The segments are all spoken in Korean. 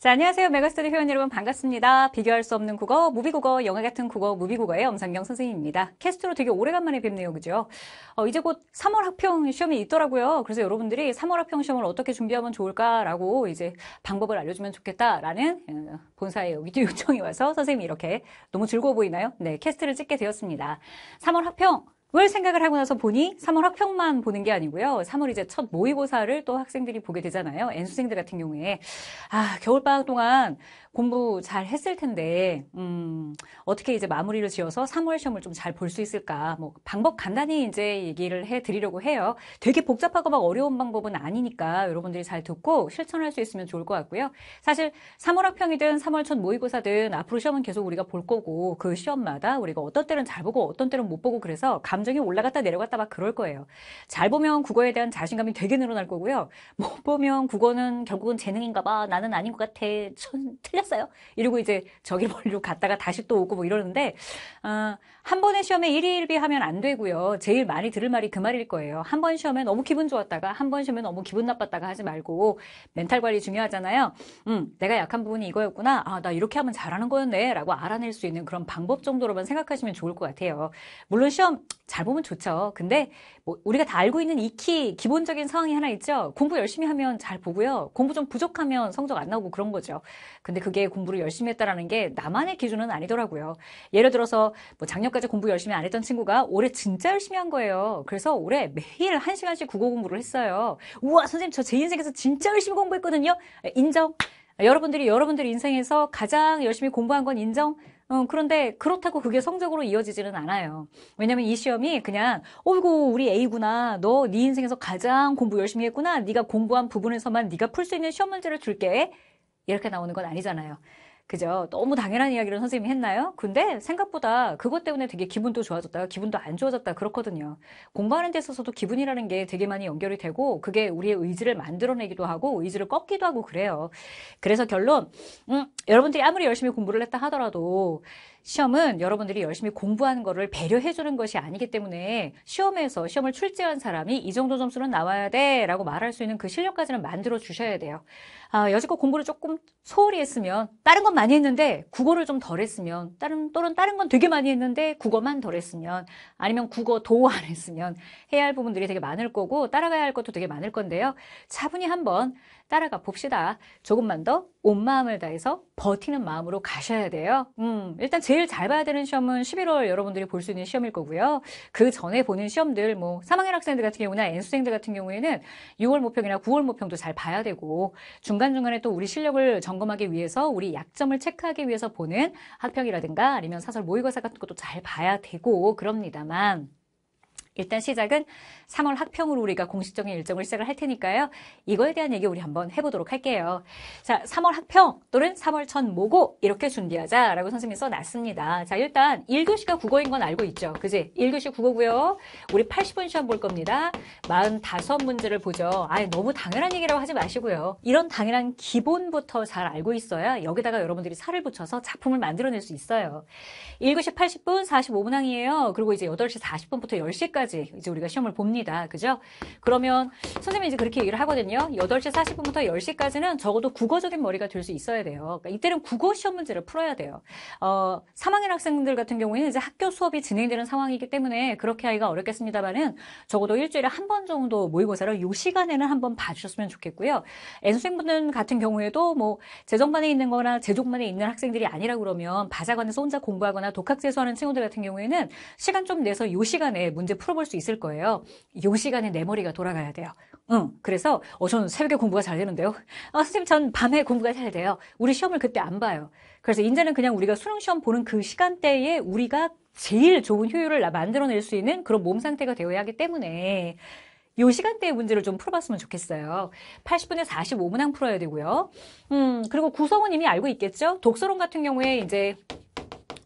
자, 안녕하세요. 메가스터디 회원 여러분 반갑습니다. 비교할 수 없는 국어, 무비국어, 영화 같은 국어, 무비국어의 엄상경 선생님입니다. 캐스트로 되게 오래간만에 뵙네요. 그죠? 어, 이제 곧 3월 학평 시험이 있더라고요. 그래서 여러분들이 3월 학평 시험을 어떻게 준비하면 좋을까라고 이제 방법을 알려주면 좋겠다라는 어, 본사의 요청이 와서 선생님이 이렇게 너무 즐거워 보이나요? 네, 캐스트를 찍게 되었습니다. 3월 학평 그걸 생각을 하고 나서 보니 3월 학평만 보는 게 아니고요. 3월 이제 첫 모의고사를 또 학생들이 보게 되잖아요. N수생들 같은 경우에. 아, 겨울방학 동안 공부 잘 했을 텐데 음, 어떻게 이제 마무리를 지어서 3월 시험을 좀 잘 볼 수 있을까? 뭐 방법 간단히 이제 얘기를 해 드리려고 해요. 되게 복잡하고 막 어려운 방법은 아니니까 여러분들이 잘 듣고 실천할 수 있으면 좋을 것 같고요. 사실 3월 학평이든 3월 첫 모의고사든 앞으로 시험은 계속 우리가 볼 거고 그 시험마다 우리가 어떤 때는 잘 보고 어떤 때는 못 보고 그래서 감정이 올라갔다 내려갔다 막 그럴 거예요. 잘 보면 국어에 대한 자신감이 되게 늘어날 거고요. 못 보면 국어는 결국은 재능인가 봐. 나는 아닌 것 같아. 천, 틀려 틀렸어요. 이러고 이제 저기 멀리로 갔다가 다시 또 오고 뭐 이러는데 아, 한 번의 시험에 1일 비하면 안 되고요. 제일 많이 들을 말이 그 말일 거예요. 한 번 시험에 너무 기분 좋았다가 한 번 시험에 너무 기분 나빴다가 하지 말고 멘탈 관리 중요하잖아요. 음, 내가 약한 부분이 이거였구나. 아, 나 이렇게 하면 잘하는 거였네라고 알아낼 수 있는 그런 방법 정도로만 생각하시면 좋을 것 같아요. 물론 시험 잘 보면 좋죠. 근데 뭐 우리가 다 알고 있는 익히 기본적인 상황이 하나 있죠. 공부 열심히 하면 잘 보고요. 공부 좀 부족하면 성적 안 나오고 그런 거죠. 근데 그 그게 공부를 열심히 했다라는 게 나만의 기준은 아니더라고요. 예를 들어서 뭐 작년까지 공부 열심히 안 했던 친구가 올해 진짜 열심히 한 거예요. 그래서 올해 매일 한 시간씩 국어 공부를 했어요. 우와 선생님 저 제 인생에서 진짜 열심히 공부했거든요. 인정. 여러분들이 여러분들의 인생에서 가장 열심히 공부한 건 인정. 어, 그런데 그렇다고 그게 성적으로 이어지지는 않아요. 왜냐면 이 시험이 그냥 어이구 우리 A구나. 너 네 인생에서 가장 공부 열심히 했구나. 네가 공부한 부분에서만 네가 풀 수 있는 시험 문제를 줄게. 이렇게 나오는 건 아니잖아요. 그죠? 너무 당연한 이야기를 선생님이 했나요? 근데 생각보다 그것 때문에 되게 기분도 좋아졌다가 기분도 안 좋아졌다 그렇거든요. 공부하는 데 있어서도 기분이라는 게 되게 많이 연결이 되고 그게 우리의 의지를 만들어내기도 하고 의지를 꺾기도 하고 그래요. 그래서 결론, 음, 여러분들이 아무리 열심히 공부를 했다 하더라도 시험은 여러분들이 열심히 공부하는 거를 배려해 주는 것이 아니기 때문에 시험에서 시험을 출제한 사람이 이 정도 점수는 나와야 돼 라고 말할 수 있는 그 실력까지는 만들어 주셔야 돼요. 아, 여지껏 공부를 조금 소홀히 했으면 다른 건 많이 했는데 국어를 좀 덜 했으면 다른 또는 다른 건 되게 많이 했는데 국어만 덜 했으면 아니면 국어 도안 했으면 해야 할 부분들이 되게 많을 거고 따라가야 할 것도 되게 많을 건데요. 차분히 한번 따라가 봅시다. 조금만 더 온 마음을 다해서 버티는 마음으로 가셔야 돼요. 음, 일단 제일 잘 봐야 되는 시험은 11월 여러분들이 볼 수 있는 시험일 거고요. 그 전에 보는 시험들, 뭐, 3학년 학생들 같은 경우나 N수생들 같은 경우에는 6월 모평이나 9월 모평도 잘 봐야 되고, 중간중간에 또 우리 실력을 점검하기 위해서, 우리 약점을 체크하기 위해서 보는 학평이라든가 아니면 사설 모의고사 같은 것도 잘 봐야 되고, 그럽니다만, 일단 시작은 3월 학평으로 우리가 공식적인 일정을 시작을 할 테니까요. 이거에 대한 얘기 우리 한번 해보도록 할게요. 자, 3월 학평 또는 3월 첫 모고 이렇게 준비하자라고 선생님이 써놨습니다. 자, 일단 1교시가 국어인 건 알고 있죠. 그지? 1교시 국어고요. 우리 80분 시험 볼 겁니다. 45문제를 보죠. 아예 너무 당연한 얘기라고 하지 마시고요. 이런 당연한 기본부터 잘 알고 있어야 여기다가 여러분들이 살을 붙여서 작품을 만들어낼 수 있어요. 1교시 80분, 45문항이에요. 그리고 이제 8시 40분부터 10시까지 이제 우리가 시험을 봅니다. 됩니다. 그죠? 그러면 선생님이 이제 그렇게 얘기를 하거든요. 8시 40분부터 10시까지는 적어도 국어적인 머리가 될 수 있어야 돼요. 그러니까 이때는 국어 시험 문제를 풀어야 돼요. 어, 3학년 학생들 같은 경우에는 이제 학교 수업이 진행되는 상황이기 때문에 그렇게 하기가 어렵겠습니다만은 적어도 일주일에 한 번 정도 모의고사를 요 시간에는 한 번 봐주셨으면 좋겠고요. N수생분들 같은 경우에도 뭐 재정반에 있는 거나 제독반에 있는 학생들이 아니라 그러면 바자관에서 혼자 공부하거나 독학재수하는 친구들 같은 경우에는 시간 좀 내서 요 시간에 문제 풀어볼 수 있을 거예요. 요 시간에 내 머리가 돌아가야 돼요. 응. 그래서 어 저는 새벽에 공부가 잘 되는데요. 아 선생님 전 밤에 공부가 잘 돼요. 우리 시험을 그때 안 봐요. 그래서 이제는 그냥 우리가 수능 시험 보는 그 시간대에 우리가 제일 좋은 효율을 만들어낼 수 있는 그런 몸 상태가 되어야 하기 때문에 요 시간대의 문제를 좀 풀어봤으면 좋겠어요. 80분에 45분 항 풀어야 되고요. 음 그리고 구성은 이미 알고 있겠죠. 독서론 같은 경우에 이제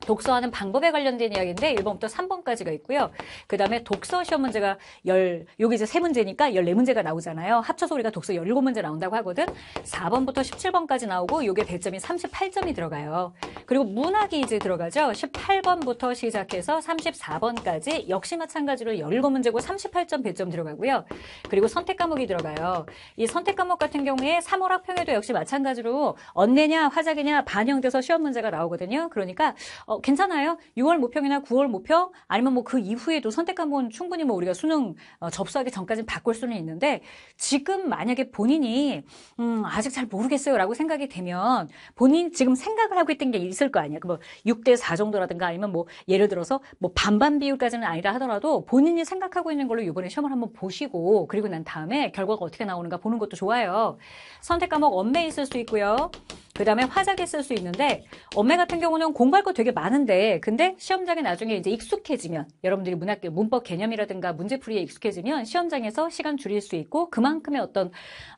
독서하는 방법에 관련된 이야기인데 1번부터 3번까지가 있고요. 그 다음에 독서 시험 문제가 열요기 이제 세문제니까 14문제가 나오잖아요. 합쳐서 우리가 독서 17문제 나온다고 하거든. 4번부터 17번까지 나오고 요게 배점이 38점이 들어가요. 그리고 문학이 이제 들어가죠. 18번부터 시작해서 34번까지 역시 마찬가지로 17문제고 38점 배점 들어가고요. 그리고 선택 과목이 들어가요. 이 선택 과목 같은 경우에 3월 학평에도 역시 마찬가지로 언내냐 화작이냐 반영돼서 시험 문제가 나오거든요. 그러니까 어, 어, 괜찮아요. 6월 모평이나 9월 모평 아니면 뭐 그 이후에도 선택 한번 충분히 뭐 우리가 수능 어, 접수하기 전까지는 바꿀 수는 있는데 지금 만약에 본인이 음, 아직 잘 모르겠어요라고 생각이 되면 본인 지금 생각을 하고 있던 게 있을 거 아니야. 그 뭐 6대 4 정도라든가 아니면 뭐 예를 들어서 뭐 반반 비율까지는 아니라 하더라도 본인이 생각하고 있는 걸로 이번에 시험을 한번 보시고 그리고 난 다음에 결과가 어떻게 나오는가 보는 것도 좋아요. 선택 과목 엄매 있을 수 있고요. 그 다음에 화작에 쓸 수 있는데 엄매 같은 경우는 공부할 거 되게 많아 많은데 근데 시험장에 나중에 이제 익숙해지면 여러분들이 문학교 문법 개념이라든가 문제풀이에 익숙해지면 시험장에서 시간 줄일 수 있고 그만큼의 어떤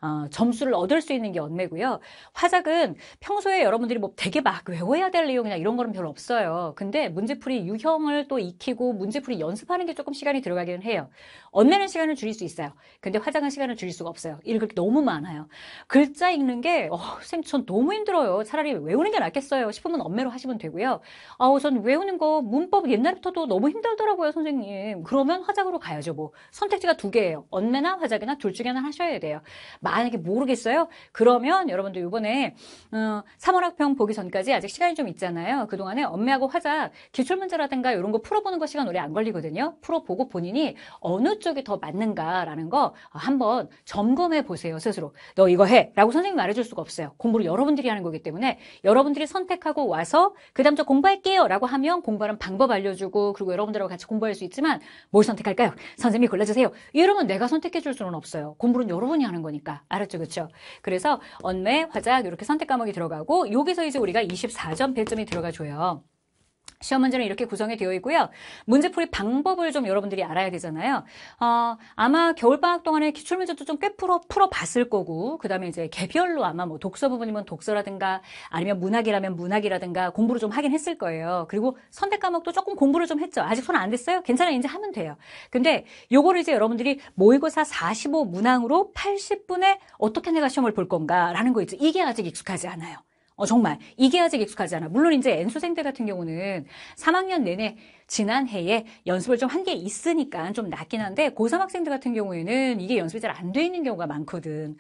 어, 점수를 얻을 수 있는 게 언매고요. 화작은 평소에 여러분들이 뭐 되게 막 외워야 될 내용이나 이런 거는 별로 없어요. 근데 문제풀이 유형을 또 익히고 문제풀이 연습하는 게 조금 시간이 들어가기는 해요. 언매는 시간을 줄일 수 있어요. 근데 화작은 시간을 줄일 수가 없어요. 읽을 게 너무 많아요. 글자 읽는 게 어, 선생님 전 너무 힘들어요. 차라리 외우는 게 낫겠어요. 싶으면 언매로 하시면 되고요. 아우 선 외우는 거 문법 옛날부터도 너무 힘들더라고요 선생님. 그러면 화작으로 가야죠 뭐. 선택지가 두 개예요. 언매나 화작이나 둘 중에 하나 하셔야 돼요. 만약에 모르겠어요? 그러면 여러분들 이번에 어, 3월 학평 보기 전까지 아직 시간이 좀 있잖아요. 그동안에 언매하고 화작 기출문제라든가 이런 거 풀어보는 거 시간 오래 안 걸리거든요. 풀어보고 본인이 어느 쪽이 더 맞는가라는 거 아, 한번 점검해 보세요 스스로. 너 이거 해 라고 선생님이 말해줄 수가 없어요. 공부를 여러분들이 하는 거기 때문에 여러분들이 선택하고 와서 그 다음 저공부할 할게요 라고 하면 공부하는 방법 알려주고 그리고 여러분들하고 같이 공부할 수 있지만 뭘 선택할까요? 선생님이 골라주세요. 여러분 내가 선택해 줄 수는 없어요. 공부는 여러분이 하는 거니까. 알았죠? 그렇죠? 그래서 언매, 화작 이렇게 선택 과목이 들어가고 여기서 이제 우리가 24점 배점이 들어가줘요. 시험 문제는 이렇게 구성이 되어 있고요. 문제풀이 방법을 좀 여러분들이 알아야 되잖아요. 어, 아마 겨울방학 동안에 기출문제도 좀 꽤 풀어, 풀어봤을 거고, 그 다음에 이제 개별로 아마 뭐 독서 부분이면 독서라든가 아니면 문학이라면 문학이라든가 공부를 좀 하긴 했을 거예요. 그리고 선택 과목도 조금 공부를 좀 했죠. 아직 손 안 됐어요? 괜찮아요. 이제 하면 돼요. 근데 요거를 이제 여러분들이 모의고사 45 문항으로 80분에 어떻게 내가 시험을 볼 건가라는 거 있죠. 이게 아직 익숙하지 않아요. 어, 정말 이게 아직 익숙하지 않아. 물론 이제 N수생들 같은 경우는 3학년 내내 지난해에 연습을 좀 한 게 있으니까 좀 낫긴 한데 고3 학생들 같은 경우에는 이게 연습이 잘 안 돼 있는 경우가 많거든.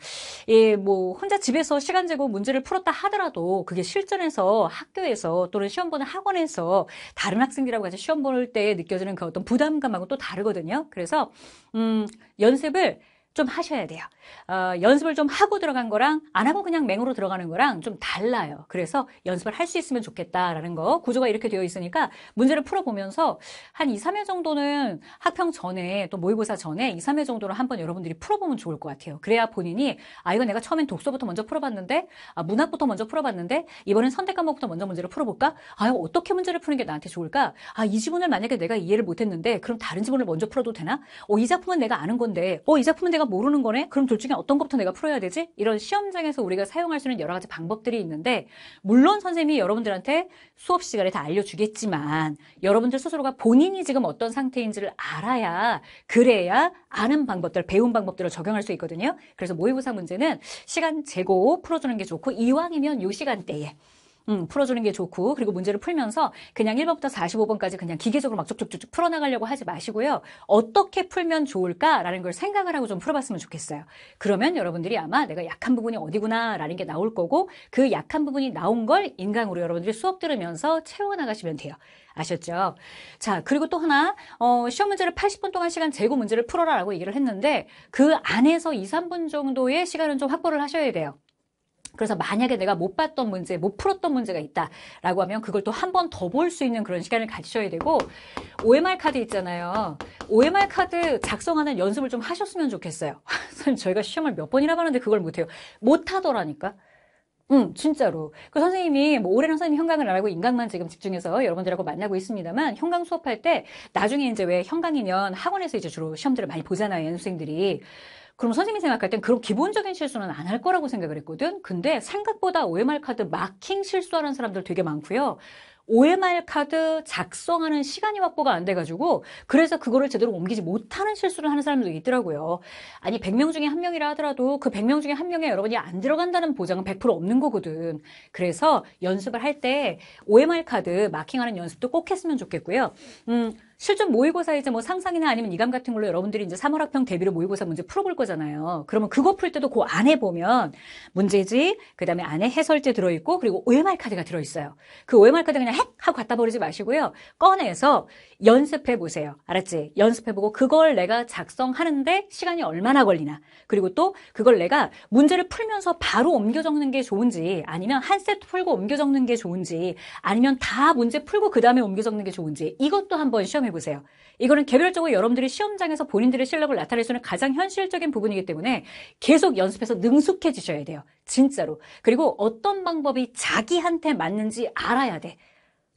예, 뭐 혼자 집에서 시간 재고 문제를 풀었다 하더라도 그게 실전에서 학교에서 또는 시험 보는 학원에서 다른 학생들하고 같이 시험 볼 때 느껴지는 그 어떤 부담감하고 또 다르거든요. 그래서 음, 연습을 좀 하셔야 돼요. 어, 연습을 좀 하고 들어간 거랑 안 하고 그냥 맹으로 들어가는 거랑 좀 달라요. 그래서 연습을 할 수 있으면 좋겠다라는 거 구조가 이렇게 되어 있으니까 문제를 풀어보면서 한 2, 3회 정도는 학평 전에 또 모의고사 전에 2, 3회 정도를 한번 여러분들이 풀어보면 좋을 것 같아요. 그래야 본인이 아 이거 내가 처음엔 독서부터 먼저 풀어봤는데 아, 문학부터 먼저 풀어봤는데 이번엔 선택 과목부터 먼저 문제를 풀어볼까? 아 어떻게 문제를 푸는 게 나한테 좋을까? 아 이 지문을 만약에 내가 이해를 못했는데 그럼 다른 지문을 먼저 풀어도 되나? 어 이 작품은 내가 아는 건데 어 이 작품은 내가 모르는 거네? 그럼 둘 중에 어떤 것부터 내가 풀어야 되지? 이런 시험장에서 우리가 사용할 수 있는 여러 가지 방법들이 있는데 물론 선생님이 여러분들한테 수업 시간에 다 알려주겠지만 여러분들 스스로가 본인이 지금 어떤 상태인지를 알아야 그래야 아는 방법들, 배운 방법들을 적용할 수 있거든요. 그래서 모의고사 문제는 시간 재고 풀어주는 게 좋고 이왕이면 요 시간대에 음, 풀어주는 게 좋고 그리고 문제를 풀면서 그냥 1번부터 45번까지 그냥 기계적으로 막 쭉쭉쭉 풀어나가려고 하지 마시고요. 어떻게 풀면 좋을까라는 걸 생각을 하고 좀 풀어봤으면 좋겠어요. 그러면 여러분들이 아마 내가 약한 부분이 어디구나라는 게 나올 거고 그 약한 부분이 나온 걸 인강으로 여러분들이 수업 들으면서 채워나가시면 돼요. 아셨죠? 자, 그리고 또 하나, 어, 시험 문제를 80분 동안 시간 재고 문제를 풀어라라고 얘기를 했는데 그 안에서 2, 3분 정도의 시간은 좀 확보를 하셔야 돼요. 그래서 만약에 내가 못 봤던 문제, 못 풀었던 문제가 있다라고 하면 그걸 또 한 번 더 볼 수 있는 그런 시간을 가지셔야 되고 OMR 카드 있잖아요. OMR 카드 작성하는 연습을 좀 하셨으면 좋겠어요. 선생님 저희가 시험을 몇 번이나 봤는데 그걸 못해요. 못하더라니까. 음, 진짜로. 그 선생님이, 뭐, 올해는 선생님 형광을 안 하고 인강만 지금 집중해서 여러분들하고 만나고 있습니다만, 형광 수업할 때, 나중에 이제 왜 형광이면 학원에서 이제 주로 시험들을 많이 보잖아요, 연수생들이. 그럼 선생님이 생각할 땐 그런 기본적인 실수는 안 할 거라고 생각을 했거든. 근데 생각보다 OMR 카드 마킹 실수하는 사람들 되게 많고요. OMR 카드 작성하는 시간이 확보가 안 돼가지고 그래서 그거를 제대로 옮기지 못하는 실수를 하는 사람도 있더라고요. 아니 100명 중에 한 명이라 하더라도 그 100명 중에 한 명에 여러분이 안 들어간다는 보장은 100% 없는 거거든. 그래서 연습을 할 때 OMR 카드 마킹하는 연습도 꼭 했으면 좋겠고요. 음, 실전 모의고사에 이제 뭐 상상이나 아니면 이감 같은 걸로 여러분들이 이제 3월 학평 대비로 모의고사 문제 풀어볼 거잖아요. 그러면 그거 풀 때도 그 안에 보면 문제지, 그 다음에 안에 해설제 들어있고, 그리고 OMR 카드가 들어있어요. 그 OMR 카드 그냥 헥! 하고 갖다 버리지 마시고요. 꺼내서 연습해 보세요. 알았지? 연습해 보고 그걸 내가 작성하는데 시간이 얼마나 걸리나. 그리고 또 그걸 내가 문제를 풀면서 바로 옮겨 적는 게 좋은지, 아니면 한 세트 풀고 옮겨 적는 게 좋은지, 아니면 다 문제 풀고 그 다음에 옮겨 적는 게 좋은지, 이것도 한번 시험에 실험해 보세요. 이거는 개별적으로 여러분들이 시험장에서 본인들의 실력을 나타낼 수 있는 가장 현실적인 부분이기 때문에 계속 연습해서 능숙해지셔야 돼요. 진짜로. 그리고 어떤 방법이 자기한테 맞는지 알아야 돼.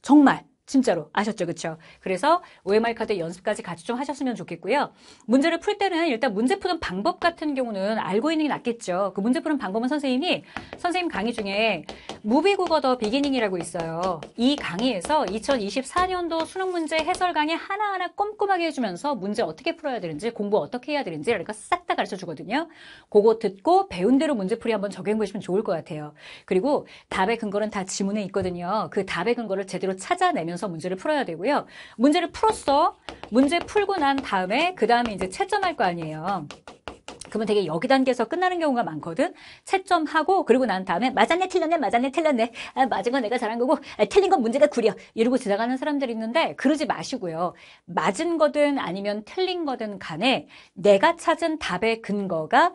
정말. 진짜로 아셨죠 그쵸 그래서 OMR 카드 연습까지 같이 좀 하셨으면 좋겠고요 문제를 풀 때는 일단 문제 푸는 방법 같은 경우는 알고 있는 게 낫겠죠 그 문제 푸는 방법은 선생님이 선생님 강의 중에 무비 국어 더 비기닝이라고 있어요 이 강의에서 2024년도 수능 문제 해설 강의 하나하나 꼼꼼하게 해주면서 문제 어떻게 풀어야 되는지 공부 어떻게 해야 되는지 그러니까 싹 다 가르쳐 주거든요 그거 듣고 배운 대로 문제풀이 한번 적용해 보시면 좋을 것 같아요 그리고 답의 근거는 다 지문에 있거든요 그 답의 근거를 제대로 찾아내면서 보면서 문제를 풀어야 되고요. 문제를 풀었어. 문제 풀고 난 다음에 그 다음에 이제 채점할 거 아니에요. 그러면 되게 여기 단계에서 끝나는 경우가 많거든. 채점하고 그리고 난 다음에 맞았네 틀렸네 맞았네 틀렸네 아, 맞은 건 내가 잘한 거고 아, 틀린 건 문제가 구려 이러고 지나가는 사람들이 있는데 그러지 마시고요. 맞은 거든 아니면 틀린 거든 간에 내가 찾은 답의 근거가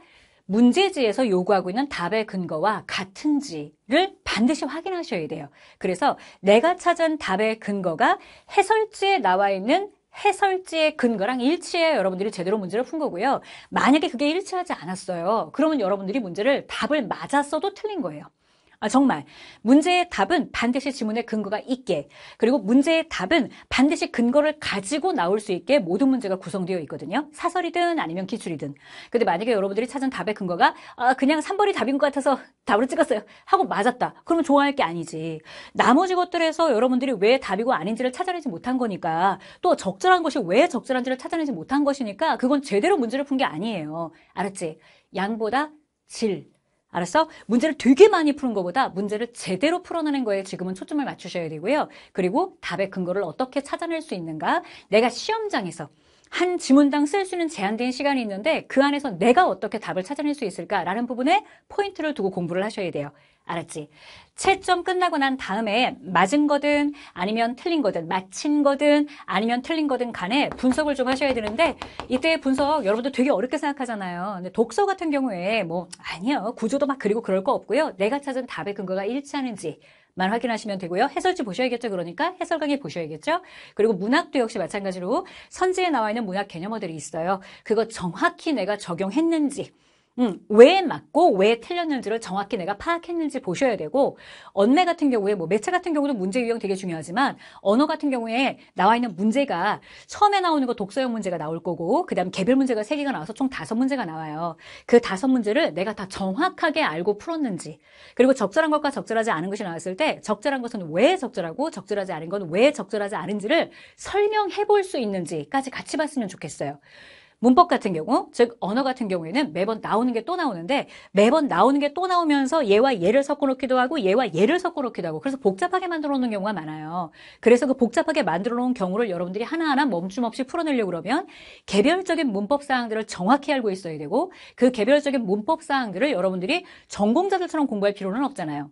문제지에서 요구하고 있는 답의 근거와 같은지를 반드시 확인하셔야 돼요. 그래서 내가 찾은 답의 근거가 해설지에 나와 있는 해설지의 근거랑 일치해 여러분들이 제대로 문제를 푼 거고요. 만약에 그게 일치하지 않았어요. 그러면 여러분들이 문제를 답을 맞았어도 틀린 거예요. 아, 정말 문제의 답은 반드시 지문의 근거가 있게 그리고 문제의 답은 반드시 근거를 가지고 나올 수 있게 모든 문제가 구성되어 있거든요. 사설이든 아니면 기출이든. 근데 만약에 여러분들이 찾은 답의 근거가 아, 그냥 3번이 답인 것 같아서 답으로 찍었어요. 하고 맞았다. 그러면 좋아할 게 아니지. 나머지 것들에서 여러분들이 왜 답이고 아닌지를 찾아내지 못한 거니까 또 적절한 것이 왜 적절한지를 찾아내지 못한 것이니까 그건 제대로 문제를 푼 게 아니에요. 알았지? 양보다 질 알았어? 문제를 되게 많이 푸는 것보다 문제를 제대로 풀어내는 거에 지금은 초점을 맞추셔야 되고요. 그리고 답의 근거를 어떻게 찾아낼 수 있는가? 내가 시험장에서 한 지문당 쓸 수 있는 제한된 시간이 있는데 그 안에서 내가 어떻게 답을 찾아낼 수 있을까라는 부분에 포인트를 두고 공부를 하셔야 돼요. 알았지? 채점 끝나고 난 다음에 맞은 거든 아니면 틀린 거든 맞힌 거든 아니면 틀린 거든 간에 분석을 좀 하셔야 되는데 이때 분석 여러분들 되게 어렵게 생각하잖아요. 근데 독서 같은 경우에 뭐 아니요 구조도 막 그리고 그럴 거 없고요. 내가 찾은 답의 근거가 일치하는지 만 확인하시면 되고요. 해설지 보셔야겠죠. 그러니까 해설 강의 보셔야겠죠. 그리고 문학도 역시 마찬가지로 선지에 나와 있는 문학 개념어들이 있어요. 그거 정확히 내가 적용했는지 음, 왜 맞고 왜 틀렸는지를 정확히 내가 파악했는지 보셔야 되고 언매 같은 경우에 뭐 매체 같은 경우도 문제 유형 되게 중요하지만 언어 같은 경우에 나와 있는 문제가 처음에 나오는 거 독서형 문제가 나올 거고 그다음 개별 문제가 세개가 나와서 총 다섯 문제가 나와요. 그 다섯 문제를 내가 다 정확하게 알고 풀었는지 그리고 적절한 것과 적절하지 않은 것이 나왔을 때 적절한 것은 왜 적절하고 적절하지 않은 건 왜 적절하지 않은지를 설명해 볼 수 있는지까지 같이 봤으면 좋겠어요. 문법 같은 경우, 즉 언어 같은 경우에는 매번 나오는 게 또 나오는데 매번 나오는 게 또 나오면서 얘와 얘를 섞어놓기도 하고 얘와 얘를 섞어놓기도 하고 그래서 복잡하게 만들어 놓는 경우가 많아요. 그래서 그 복잡하게 만들어 놓은 경우를 여러분들이 하나하나 멈춤없이 풀어내려고 그러면 개별적인 문법 사항들을 정확히 알고 있어야 되고 그 개별적인 문법 사항들을 여러분들이 전공자들처럼 공부할 필요는 없잖아요.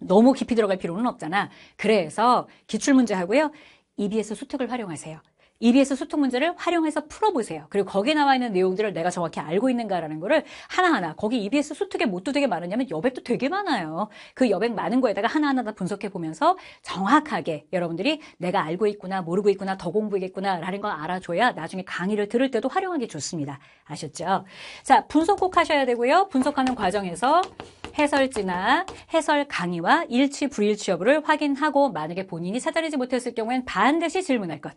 너무 깊이 들어갈 필요는 없잖아. 그래서 기출문제 하고요. EBS 수특을 활용하세요. 일위에서 소통 문제를 활용해서 풀어보세요. 그리고 거기에 나와 있는 내용들을 내가 정확히 알고 있는가라는 거를 하나하나 거기 EBS 수특에 못도 되게 많으냐면 여백도 되게 많아요. 그 여백 많은 거에다가 하나하나 다 분석해 보면서 정확하게 여러분들이 내가 알고 있구나 모르고 있구나 더 공부겠구나 라는 걸 알아줘야 나중에 강의를 들을 때도 활용하기 좋습니다. 아셨죠? 자 분석 꼭 하셔야 되고요. 분석하는 과정에서 해설지나 해설 강의와 일치 불일치 여부를 확인하고 만약에 본인이 찾아내지 못했을 경우엔 반드시 질문할 것.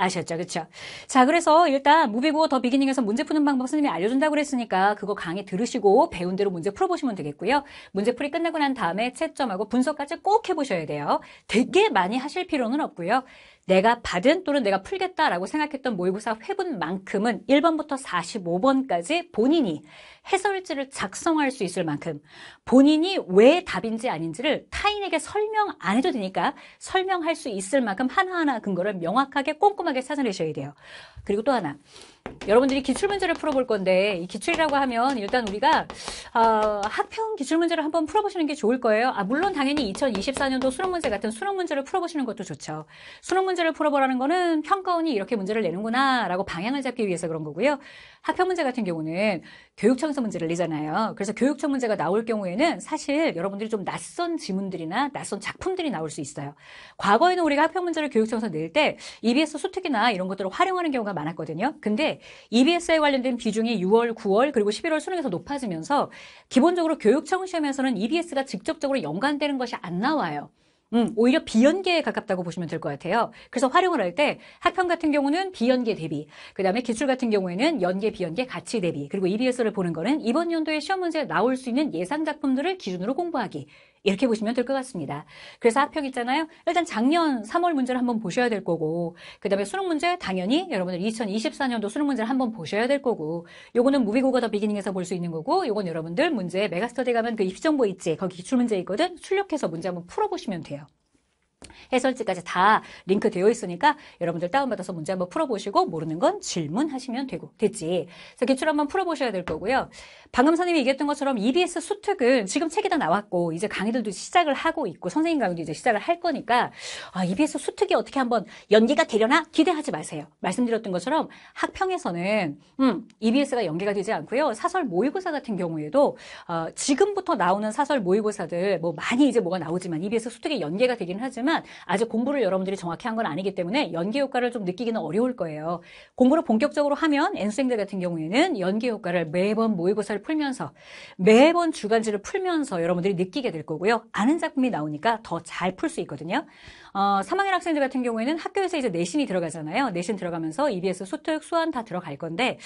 아셨죠? 그쵸 자, 그래서 일단 무비고 더 비기닝에서 문제 푸는 방법 선생님이 알려준다고 그랬으니까 그거 강의 들으시고 배운 대로 문제 풀어보시면 되겠고요. 문제 풀이 끝나고 난 다음에 채점하고 분석까지 꼭 해보셔야 돼요. 되게 많이 하실 필요는 없고요. 내가 받은 또는 내가 풀겠다라고 생각했던 모의고사 회분만큼은 1번부터 45번까지 본인이 해설지를 작성할 수 있을 만큼 본인이 왜 답인지 아닌지를 타인에게 설명 안 해도 되니까 설명할 수 있을 만큼 하나하나 근거를 명확하게 꼼꼼하게 찾아내셔야 돼요. 그리고 또 하나 여러분들이 기출문제를 풀어볼 건데 이 기출이라고 하면 일단 우리가 어, 학평 기출문제를 한번 풀어보시는 게 좋을 거예요. 아 물론 당연히 2024년도 수능문제 같은 수능문제를 풀어보시는 것도 좋죠. 수능문제를 풀어보라는 거는 평가원이 이렇게 문제를 내는구나 라고 방향을 잡기 위해서 그런 거고요. 학평문제 같은 경우는 교육청에서 문제를 내잖아요. 그래서 교육청 문제가 나올 경우에는 사실 여러분들이 좀 낯선 지문들이나 낯선 작품들이 나올 수 있어요. 과거에는 우리가 학평문제를 교육청에서 낼 때 EBS 수특이나 이런 것들을 활용하는 경우가 많았거든요. 근데 EBS에 관련된 비중이 6월, 9월 그리고 11월 수능에서 높아지면서 기본적으로 교육청 시험에서는 EBS가 직접적으로 연관되는 것이 안 나와요. 음, 오히려 비연계에 가깝다고 보시면 될 것 같아요. 그래서 활용을 할 때 학평 같은 경우는 비연계 대비, 그 다음에 기출 같은 경우에는 연계, 비연계 같이 대비, 그리고 EBS를 보는 거는 이번 연도에 시험 문제에 나올 수 있는 예상 작품들을 기준으로 공부하기. 이렇게 보시면 될 것 같습니다. 그래서 합격 있잖아요. 일단 작년 3월 문제를 한번 보셔야 될 거고 그 다음에 수능 문제 당연히 여러분들 2024년도 수능 문제를 한번 보셔야 될 거고 요거는 무비고가 더 비기닝에서 볼 수 있는 거고 요건 여러분들 문제 메가스터디 가면 그 입시정보 있지 거기 기출문제 있거든 출력해서 문제 한번 풀어보시면 돼요. 해설지까지 다 링크 되어 있으니까 여러분들 다운받아서 문제 한번 풀어보시고 모르는 건 질문하시면 되고 됐지. 그래서 기출 한번 풀어보셔야 될 거고요. 방금 선생님이 얘기했던 것처럼 EBS 수특은 지금 책이 다 나왔고 이제 강의들도 시작을 하고 있고 선생님 강의도 이제 시작을 할 거니까 아, EBS 수특이 어떻게 한번 연기가 되려나 기대하지 마세요. 말씀드렸던 것처럼 학평에서는 음, EBS가 연기가 되지 않고요. 사설 모의고사 같은 경우에도 어, 지금부터 나오는 사설 모의고사들 뭐 많이 이제 뭐가 나오지만 EBS 수특이 연계가 되긴 하지만 하지만 아직 공부를 여러분들이 정확히 한 건 아니기 때문에 연계 효과를 좀 느끼기는 어려울 거예요. 공부를 본격적으로 하면 N생들 같은 경우에는 연계 효과를 매번 모의고사를 풀면서 매번 주간지를 풀면서 여러분들이 느끼게 될 거고요. 아는 작품이 나오니까 더 잘 풀 수 있거든요. 어, 3학년 학생들 같은 경우에는 학교에서 이제 내신이 들어가잖아요. 내신 들어가면서 EBS, 소토 수완 다 들어갈 건데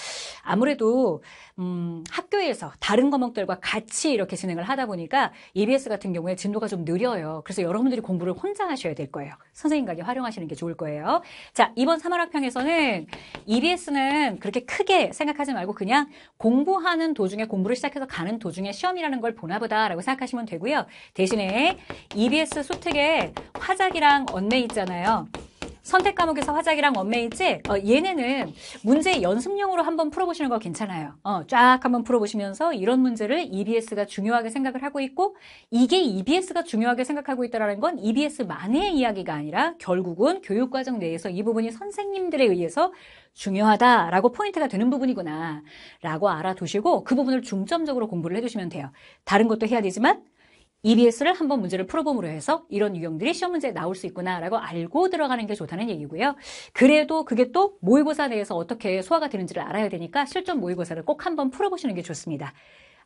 아무래도 음, 학교에서 다른 과목들과 같이 이렇게 진행을 하다 보니까 EBS 같은 경우에 진도가 좀 느려요. 그래서 여러분들이 공부를 혼자 하셔야 될 거예요. 선생님과게 활용하시는 게 좋을 거예요. 자, 이번 3월 학평에서는 EBS는 그렇게 크게 생각하지 말고 그냥 공부하는 도중에 공부를 시작해서 가는 도중에 시험이라는 걸 보나 보다라고 생각하시면 되고요. 대신에 EBS 소특에 화작이랑 언매 있잖아요. 선택 과목에서 화작이랑 언메 있지? 어, 얘네는 문제 연습용으로 한번 풀어보시는 거 괜찮아요. 어, 쫙 한번 풀어보시면서 이런 문제를 EBS가 중요하게 생각을 하고 있고 이게 EBS가 중요하게 생각하고 있다는 건 EBS만의 이야기가 아니라 결국은 교육과정 내에서 이 부분이 선생님들에 의해서 중요하다라고 포인트가 되는 부분이구나 라고 알아두시고 그 부분을 중점적으로 공부를 해주시면 돼요. 다른 것도 해야 되지만 EBS를 한번 문제를 풀어봄으로 해서 이런 유형들이 시험 문제에 나올 수 있구나라고 알고 들어가는 게 좋다는 얘기고요. 그래도 그게 또 모의고사 내에서 어떻게 소화가 되는지를 알아야 되니까 실전 모의고사를 꼭 한번 풀어보시는 게 좋습니다.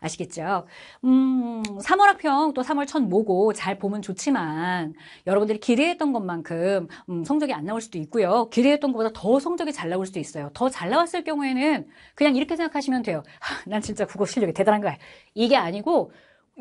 아시겠죠? 음, 3월 학평 또 3월 첫 모고 잘 보면 좋지만 여러분들이 기대했던 것만큼 음, 성적이 안 나올 수도 있고요. 기대했던 것보다 더 성적이 잘 나올 수도 있어요. 더 잘 나왔을 경우에는 그냥 이렇게 생각하시면 돼요. 하, 난 진짜 국어 실력이 대단한 거야. 이게 아니고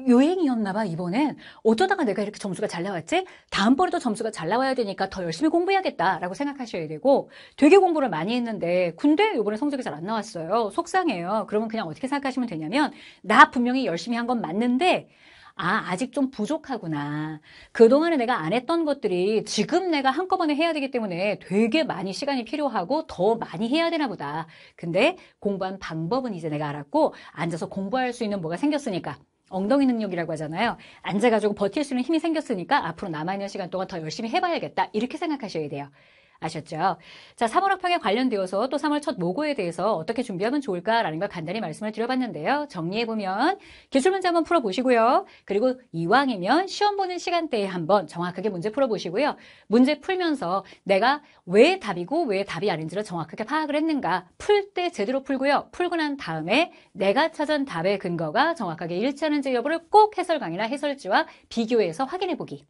요행이었나 봐 이번엔 어쩌다가 내가 이렇게 점수가 잘 나왔지 다음번에도 점수가 잘 나와야 되니까 더 열심히 공부해야겠다라고 생각하셔야 되고 되게 공부를 많이 했는데 군대 요번에 성적이 잘 안 나왔어요 속상해요 그러면 그냥 어떻게 생각하시면 되냐면 나 분명히 열심히 한 건 맞는데 아, 아직 좀 부족하구나. 그동안에 내가 안 했던 것들이 지금 내가 한꺼번에 해야 되기 때문에 되게 많이 시간이 필요하고 더 많이 해야 되나 보다. 근데 공부한 방법은 이제 내가 알았고 앉아서 공부할 수 있는 뭐가 생겼으니까 엉덩이 능력이라고 하잖아요. 앉아가지고 버틸 수 있는 힘이 생겼으니까 앞으로 남아있는 시간 동안 더 열심히 해봐야겠다. 이렇게 생각하셔야 돼요. 아셨죠? 자, 3월 학평에 관련되어서 또 3월 첫 모고에 대해서 어떻게 준비하면 좋을까라는 걸 간단히 말씀을 드려봤는데요. 정리해보면 기출 문제 한번 풀어보시고요. 그리고 이왕이면 시험 보는 시간대에 한번 정확하게 문제 풀어보시고요. 문제 풀면서 내가 왜 답이고 왜 답이 아닌지를 정확하게 파악을 했는가 풀 때 제대로 풀고요. 풀고 난 다음에 내가 찾은 답의 근거가 정확하게 일치하는지 여부를 꼭 해설 강의나 해설지와 비교해서 확인해보기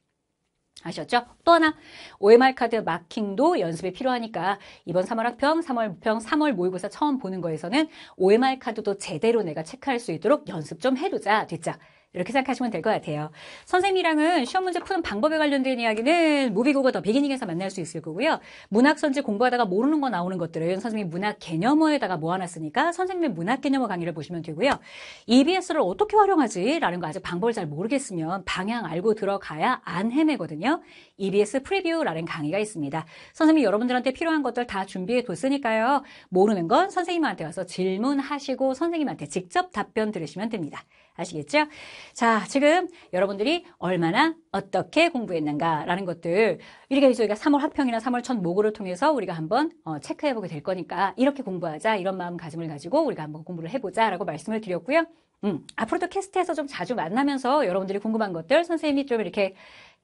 아셨죠? 또 하나 OMR 카드 마킹도 연습이 필요하니까 이번 3월 학평, 3월 무평, 3월 모의고사 처음 보는 거에서는 OMR 카드도 제대로 내가 체크할 수 있도록 연습 좀 해두자 됐죠 이렇게 생각하시면 될 것 같아요. 선생님이랑은 시험 문제 푸는 방법에 관련된 이야기는 무비고어더 비기닝에서 만날 수 있을 거고요. 문학 선지 공부하다가 모르는 거 나오는 것들은 선생님 이 문학 개념어에다가 모아놨으니까 선생님의 문학 개념어 강의를 보시면 되고요. EBS를 어떻게 활용하지라는 거 아직 방법을 잘 모르겠으면 방향 알고 들어가야 안 헤매거든요. EBS 프리뷰라는 강의가 있습니다. 선생님 이 여러분들한테 필요한 것들 다 준비해 뒀으니까요. 모르는 건 선생님한테 와서 질문하시고 선생님한테 직접 답변 들으시면 됩니다. 아시겠죠? 자, 지금 여러분들이 얼마나 어떻게 공부했는가라는 것들 이렇게 저희가 3월 합평이나 3월 첫 모고를 통해서 우리가 한번 어, 체크해보게 될 거니까 이렇게 공부하자 이런 마음가짐을 가지고 우리가 한번 공부를 해보자라고 말씀을 드렸고요. 음, 앞으로도 캐스트에서 좀 자주 만나면서 여러분들이 궁금한 것들 선생님이 좀 이렇게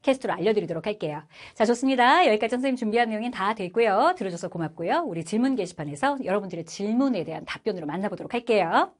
캐스트로 알려드리도록 할게요. 자, 좋습니다. 여기까지 선생님 준비한 내용이 다 됐고요. 들어줘서 고맙고요. 우리 질문 게시판에서 여러분들의 질문에 대한 답변으로 만나보도록 할게요.